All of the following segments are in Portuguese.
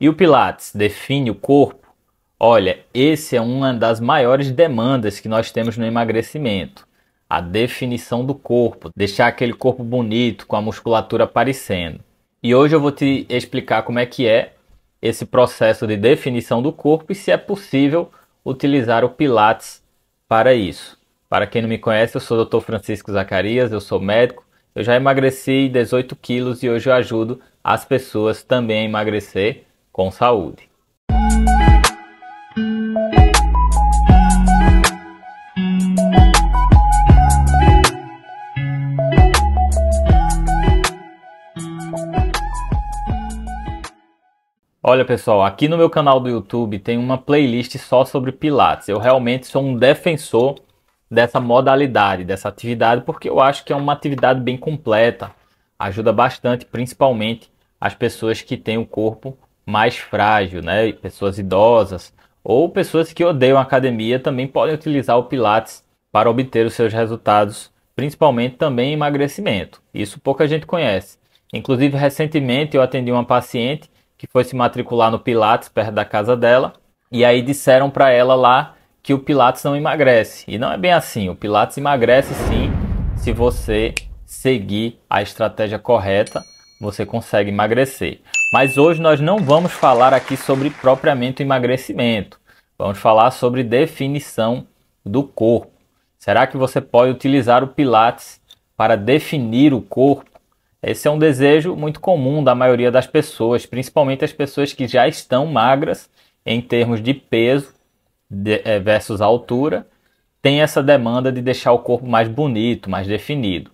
E o Pilates define o corpo? Olha, esse é uma das maiores demandas que nós temos no emagrecimento. A definição do corpo, deixar aquele corpo bonito, com a musculatura aparecendo. E hoje eu vou te explicar como é que é esse processo de definição do corpo e se é possível utilizar o Pilates para isso. Para quem não me conhece, eu sou o Dr. Francisco Zacarias, eu sou médico. Eu já emagreci 18 quilos e hoje eu ajudo as pessoas também a emagrecer com saúde. Olha pessoal, aqui no meu canal do YouTube tem uma playlist só sobre Pilates. Eu realmente sou um defensor dessa modalidade, dessa atividade, porque eu acho que é uma atividade bem completa, ajuda bastante, principalmente as pessoas que têm o corpo mais frágil, né? Pessoas idosas ou pessoas que odeiam academia também podem utilizar o Pilates para obter os seus resultados, principalmente também emagrecimento. Isso pouca gente conhece. Inclusive, recentemente eu atendi uma paciente que foi se matricular no Pilates perto da casa dela, e aí disseram para ela lá que o Pilates não emagrece. E não é bem assim, o Pilates emagrece sim se você seguir a estratégia correta, você consegue emagrecer. Mas hoje nós não vamos falar aqui sobre propriamente emagrecimento. Vamos falar sobre definição do corpo. Será que você pode utilizar o Pilates para definir o corpo? Esse é um desejo muito comum da maioria das pessoas, principalmente as pessoas que já estão magras em termos de peso eh, versus altura, tem essa demanda de deixar o corpo mais bonito, mais definido.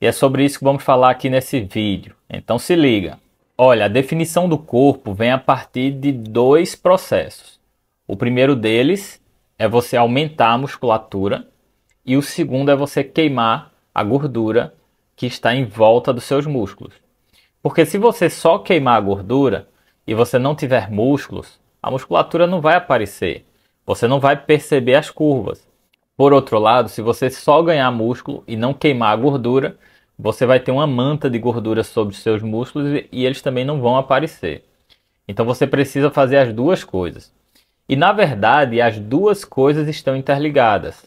E é sobre isso que vamos falar aqui nesse vídeo. Então se liga. Olha, a definição do corpo vem a partir de dois processos. O primeiro deles é você aumentar a musculatura e o segundo é você queimar a gordura que está em volta dos seus músculos. Porque se você só queimar a gordura e você não tiver músculos, a musculatura não vai aparecer. Você não vai perceber as curvas. Por outro lado, se você só ganhar músculo e não queimar a gordura, você vai ter uma manta de gordura sobre seus músculos e eles também não vão aparecer. Então você precisa fazer as duas coisas. E na verdade, as duas coisas estão interligadas.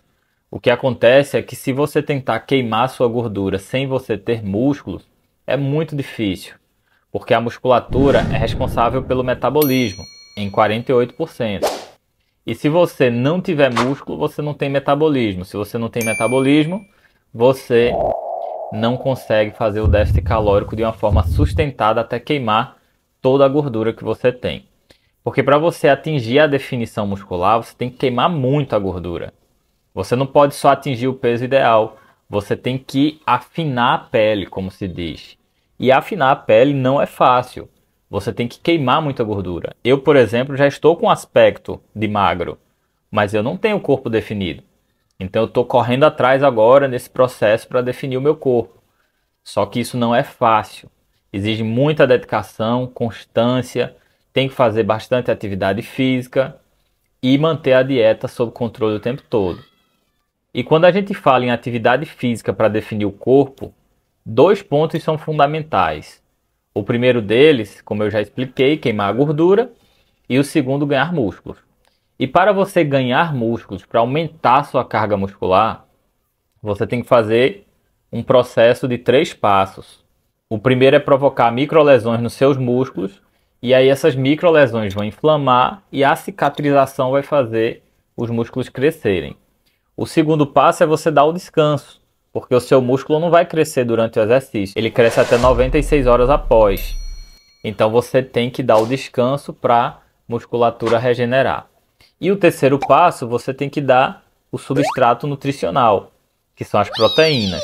O que acontece é que se você tentar queimar sua gordura sem você ter músculos, é muito difícil, porque a musculatura é responsável pelo metabolismo em 48%. E se você não tiver músculo, você não tem metabolismo. Se você não tem metabolismo, você não consegue fazer o déficit calórico de uma forma sustentada até queimar toda a gordura que você tem. Porque para você atingir a definição muscular, você tem que queimar muito a gordura. Você não pode só atingir o peso ideal, você tem que afinar a pele, como se diz. E afinar a pele não é fácil. Você tem que queimar muita gordura. Eu, por exemplo, já estou com aspecto de magro, mas eu não tenho corpo definido. Então eu estou correndo atrás agora nesse processo para definir o meu corpo. Só que isso não é fácil. Exige muita dedicação, constância, tem que fazer bastante atividade física e manter a dieta sob controle o tempo todo. E quando a gente fala em atividade física para definir o corpo, dois pontos são fundamentais. O primeiro deles, como eu já expliquei, queimar a gordura, e o segundo, ganhar músculos. E para você ganhar músculos, para aumentar sua carga muscular, você tem que fazer um processo de três passos. O primeiro é provocar microlesões nos seus músculos, e aí essas microlesões vão inflamar e a cicatrização vai fazer os músculos crescerem. O segundo passo é você dar o descanso, porque o seu músculo não vai crescer durante o exercício, ele cresce até 96 horas após. Então você tem que dar o descanso para musculatura regenerar. E o terceiro passo, você tem que dar o substrato nutricional, que são as proteínas.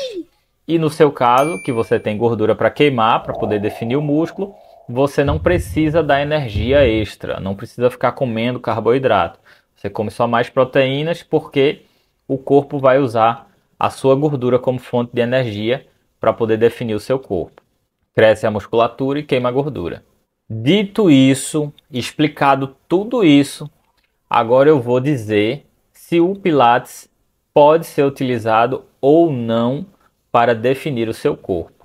E no seu caso, que você tem gordura para queimar, para poder definir o músculo, você não precisa dar energia extra, não precisa ficar comendo carboidrato. Você come só mais proteínas porque o corpo vai usar a sua gordura como fonte de energia para poder definir o seu corpo. Cresce a musculatura e queima a gordura. Dito isso, explicado tudo isso, Agora eu vou dizer se o Pilates pode ser utilizado ou não para definir o seu corpo.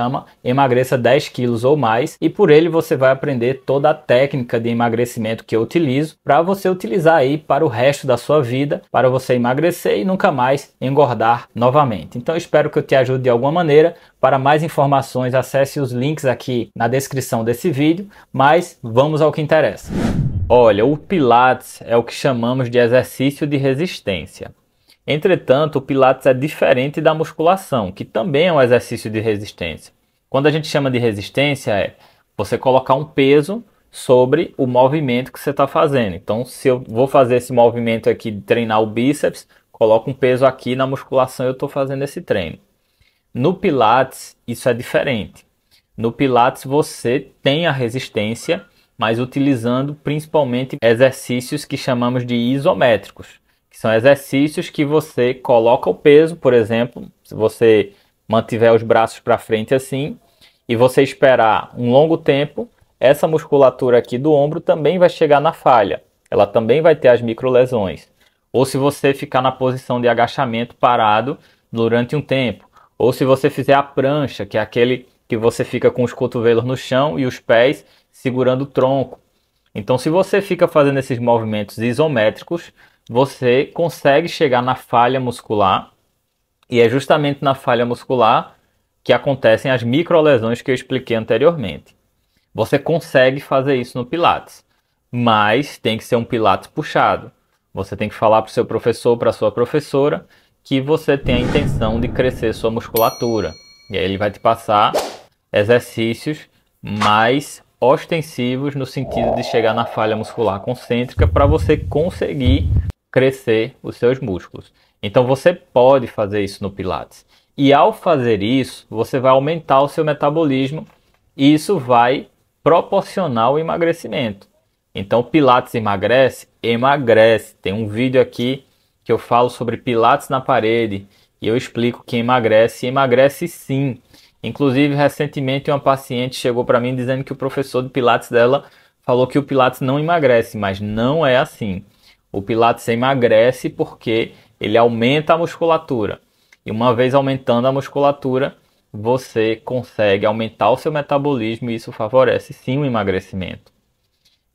chama Emagreça 10 quilos ou mais e por ele você vai aprender toda a técnica de emagrecimento que eu utilizo para você utilizar aí para o resto da sua vida, para você emagrecer e nunca mais engordar novamente. Então espero que eu te ajude de alguma maneira. Para mais informações, acesse os links aqui na descrição desse vídeo, mas vamos ao que interessa. Olha, o Pilates é o que chamamos de exercício de resistência. Entretanto, o Pilates é diferente da musculação, que também é um exercício de resistência. Quando a gente chama de resistência, é você colocar um peso sobre o movimento que você está fazendo. Então, se eu vou fazer esse movimento aqui de treinar o bíceps, coloco um peso aqui na musculação eu estou fazendo esse treino. No Pilates, isso é diferente. No Pilates, você tem a resistência, mas utilizando principalmente exercícios que chamamos de isométricos que são exercícios que você coloca o peso, por exemplo, se você mantiver os braços para frente assim e você esperar um longo tempo, essa musculatura aqui do ombro também vai chegar na falha. Ela também vai ter as microlesões. Ou se você ficar na posição de agachamento parado durante um tempo, ou se você fizer a prancha, que é aquele que você fica com os cotovelos no chão e os pés segurando o tronco. Então, se você fica fazendo esses movimentos isométricos, você consegue chegar na falha muscular, e é justamente na falha muscular que acontecem as microlesões que eu expliquei anteriormente. Você consegue fazer isso no Pilates, mas tem que ser um Pilates puxado. Você tem que falar para o seu professor, para a sua professora, que você tem a intenção de crescer sua musculatura. E aí ele vai te passar exercícios mais ostensivos no sentido de chegar na falha muscular concêntrica para você conseguir crescer os seus músculos. Então você pode fazer isso no Pilates. E ao fazer isso, você vai aumentar o seu metabolismo e isso vai proporcionar o emagrecimento. Então Pilates emagrece? Emagrece. Tem um vídeo aqui que eu falo sobre Pilates na parede e eu explico que emagrece e emagrece sim. Inclusive, recentemente uma paciente chegou para mim dizendo que o professor de Pilates dela falou que o Pilates não emagrece, mas não é assim. O Pilates emagrece porque ele aumenta a musculatura. E uma vez aumentando a musculatura, você consegue aumentar o seu metabolismo e isso favorece sim o emagrecimento.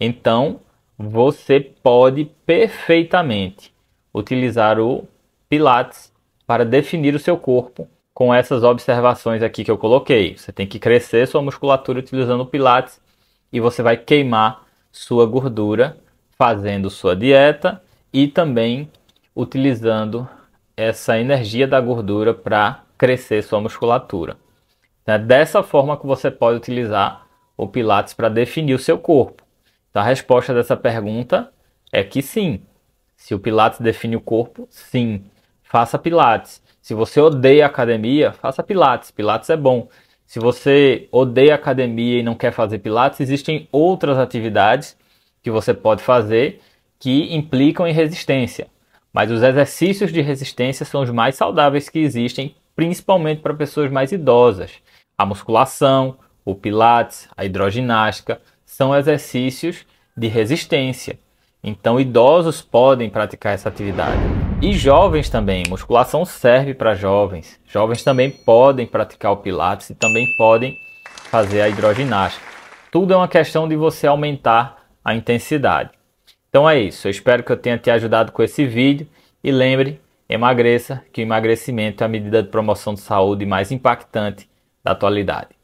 Então, você pode perfeitamente utilizar o Pilates para definir o seu corpo com essas observações aqui que eu coloquei. Você tem que crescer sua musculatura utilizando o Pilates e você vai queimar sua gordura fazendo sua dieta e também utilizando essa energia da gordura para crescer sua musculatura. É dessa forma que você pode utilizar o Pilates para definir o seu corpo. Então, a resposta dessa pergunta é que sim. Se o Pilates define o corpo, sim. Faça Pilates. Se você odeia academia, faça Pilates. Pilates é bom. Se você odeia academia e não quer fazer Pilates, existem outras atividades que você pode fazer que implicam em resistência. Mas os exercícios de resistência são os mais saudáveis que existem, principalmente para pessoas mais idosas. A musculação, o pilates, a hidroginástica são exercícios de resistência. Então, idosos podem praticar essa atividade. E jovens também, musculação serve para jovens. Jovens também podem praticar o pilates e também podem fazer a hidroginástica. Tudo é uma questão de você aumentar a intensidade. Então é isso, eu espero que eu tenha te ajudado com esse vídeo e lembre, emagreça, que o emagrecimento é a medida de promoção de saúde mais impactante da atualidade.